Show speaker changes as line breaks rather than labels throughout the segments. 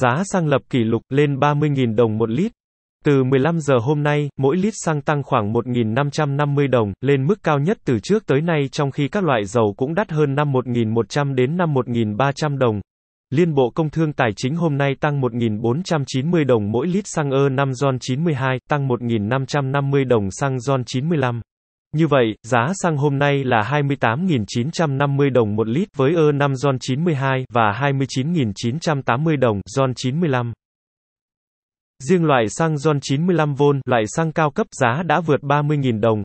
Giá xăng lập kỷ lục lên 30.000 đồng một lít. Từ 15 giờ hôm nay, mỗi lít xăng tăng khoảng 1.550 đồng, lên mức cao nhất từ trước tới nay trong khi các loại dầu cũng đắt hơn năm 1.100 đến năm 1.300 đồng. Liên Bộ Công Thương Tài chính hôm nay tăng 1.490 đồng mỗi lít xăng E5 RON 92, tăng 1.550 đồng xăng RON 95. Như vậy, giá xăng hôm nay là 28.950 đồng một lít với ơ 5 RON 92 và 29.980 đồng RON 95. Riêng loại xăng RON 95V, loại xăng cao cấp giá đã vượt 30.000 đồng.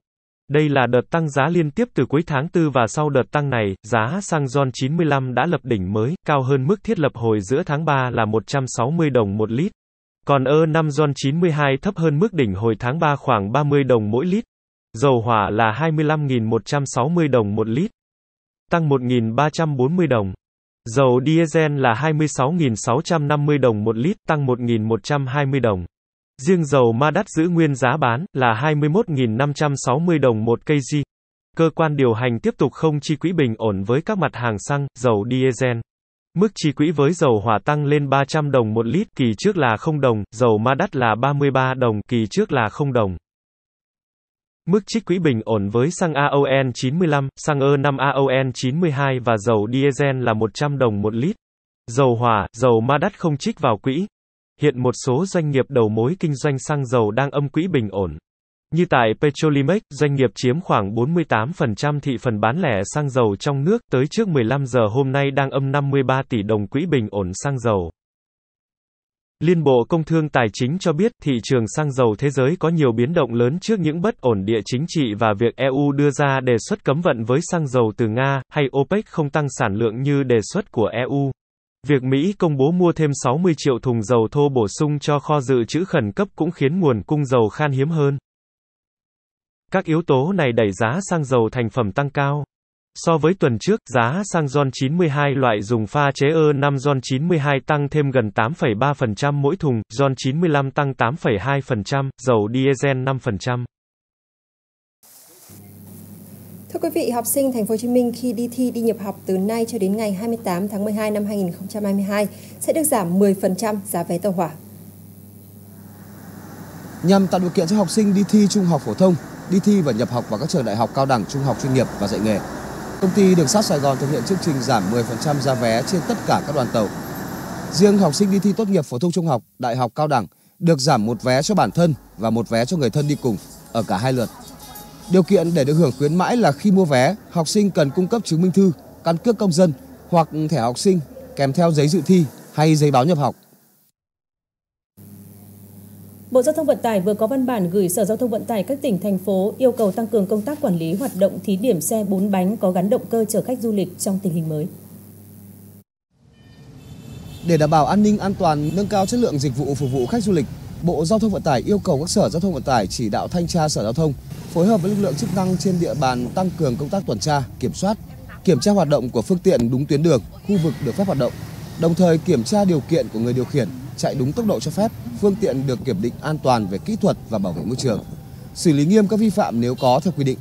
Đây là đợt tăng giá liên tiếp từ cuối tháng 4 và sau đợt tăng này, giá xăng RON 95 đã lập đỉnh mới, cao hơn mức thiết lập hồi giữa tháng 3 là 160 đồng một lít. Còn ơ 5 RON 92 thấp hơn mức đỉnh hồi tháng 3 khoảng 30 đồng mỗi lít. Dầu hỏa là 25.160 đồng một lít, tăng 1.340 đồng. Dầu diesel là 26.650 đồng một lít, tăng 1.120 đồng. Riêng dầu ma đắt giữ nguyên giá bán là 21.560 đồng một kg. Cơ quan điều hành tiếp tục không chi quỹ bình ổn với các mặt hàng xăng, dầu diesel. Mức chi quỹ với dầu hỏa tăng lên 300 đồng một lít, kỳ trước là 0 đồng, dầu ma đắt là 33 đồng, kỳ trước là 0 đồng. Mức trích quỹ bình ổn với xăng AON 95, xăng E5 AON 92 và dầu diesel là 100 đồng một lít. Dầu hỏa, dầu ma đắt không trích vào quỹ. Hiện một số doanh nghiệp đầu mối kinh doanh xăng dầu đang âm quỹ bình ổn. Như tại Petrolimex, doanh nghiệp chiếm khoảng 48% thị phần bán lẻ xăng dầu trong nước, tới trước 15 giờ hôm nay đang âm 53 tỷ đồng quỹ bình ổn xăng dầu. Liên Bộ Công Thương Tài chính cho biết thị trường xăng dầu thế giới có nhiều biến động lớn trước những bất ổn địa chính trị và việc EU đưa ra đề xuất cấm vận với xăng dầu từ Nga, hay OPEC không tăng sản lượng như đề xuất của EU. Việc Mỹ công bố mua thêm 60 triệu thùng dầu thô bổ sung cho kho dự trữ khẩn cấp cũng khiến nguồn cung dầu khan hiếm hơn. Các yếu tố này đẩy giá xăng dầu thành phẩm tăng cao. So với tuần trước, giá xăng RON 92 loại dùng pha chế ơ 5 RON 92 tăng thêm gần 8,3% mỗi thùng, RON 95 tăng 8,2%, dầu diesel 5%. Thưa quý vị, học sinh Thành phố Hồ Chí Minh khi đi thi đi nhập học từ nay cho đến ngày 28 tháng 12 năm 2022 sẽ được giảm 10% giá vé tàu hỏa.
Nhằm tạo điều kiện cho học sinh đi thi trung học phổ thông, đi thi và nhập học vào các trường đại học cao đẳng, trung học chuyên nghiệp và dạy nghề, Công ty Đường sắt Sài Gòn thực hiện chương trình giảm 10% giá vé trên tất cả các đoàn tàu. Riêng học sinh đi thi tốt nghiệp phổ thông trung học, đại học cao đẳng được giảm một vé cho bản thân và một vé cho người thân đi cùng ở cả hai lượt. Điều kiện để được hưởng khuyến mãi là khi mua vé, học sinh cần cung cấp chứng minh thư, căn cước công dân hoặc thẻ học sinh kèm theo giấy dự thi hay giấy báo nhập học. Bộ Giao thông Vận tải vừa có văn bản gửi Sở Giao thông Vận tải các tỉnh, thành phố yêu cầu tăng cường công tác quản lý hoạt động thí điểm xe bốn bánh có gắn động cơ chở khách du lịch trong tình hình mới. Để đảm bảo an ninh an toàn, nâng cao chất lượng dịch vụ phục vụ khách du lịch, Bộ Giao thông Vận tải yêu cầu các Sở Giao thông Vận tải chỉ đạo thanh tra Sở Giao thông phối hợp với lực lượng chức năng trên địa bàn tăng cường công tác tuần tra, kiểm soát, kiểm tra hoạt động của phương tiện đúng tuyến đường, khu vực được phép hoạt động, đồng thời kiểm tra điều kiện của người điều khiển, chạy đúng tốc độ cho phép, phương tiện được kiểm định an toàn về kỹ thuật và bảo vệ môi trường. Xử lý nghiêm các vi phạm nếu có theo quy định.